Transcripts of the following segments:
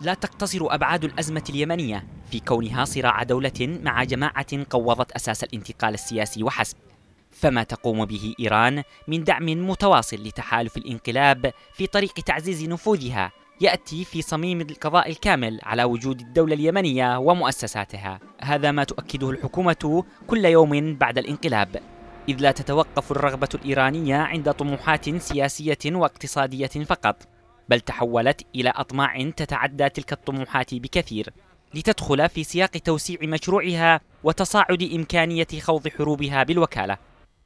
لا تقتصر أبعاد الأزمة اليمنية في كونها صراع دولة مع جماعة قوضت أساس الانتقال السياسي وحسب فما تقوم به إيران من دعم متواصل لتحالف الانقلاب في طريق تعزيز نفوذها يأتي في صميم القضاء الكامل على وجود الدولة اليمنية ومؤسساتها هذا ما تؤكده الحكومة كل يوم بعد الانقلاب إذ لا تتوقف الرغبة الإيرانية عند طموحات سياسية واقتصادية فقط بل تحولت إلى أطماع تتعدى تلك الطموحات بكثير لتدخل في سياق توسيع مشروعها وتصاعد إمكانية خوض حروبها بالوكالة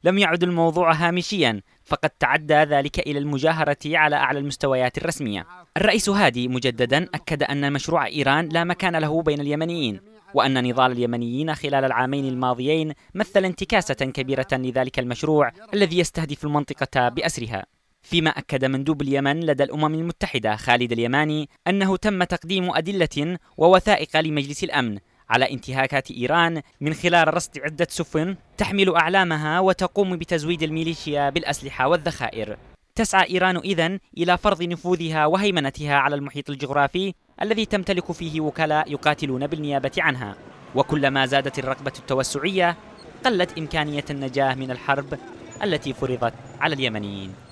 لم يعد الموضوع هامشيا فقد تعدى ذلك إلى المجاهرة على أعلى المستويات الرسمية الرئيس هادي مجددا أكد أن مشروع إيران لا مكان له بين اليمنيين وأن نضال اليمنيين خلال العامين الماضيين مثل انتكاسة كبيرة لذلك المشروع الذي يستهدف المنطقة بأسرها فيما أكد مندوب اليمن لدى الأمم المتحدة خالد اليماني أنه تم تقديم أدلة ووثائق لمجلس الأمن على انتهاكات إيران من خلال رصد عدة سفن تحمل أعلامها وتقوم بتزويد الميليشيا بالأسلحة والذخائر تسعى إيران إذن إلى فرض نفوذها وهيمنتها على المحيط الجغرافي الذي تمتلك فيه وكلاء يقاتلون بالنيابة عنها وكلما زادت الرغبة التوسعية قلت إمكانية النجاة من الحرب التي فرضت على اليمنيين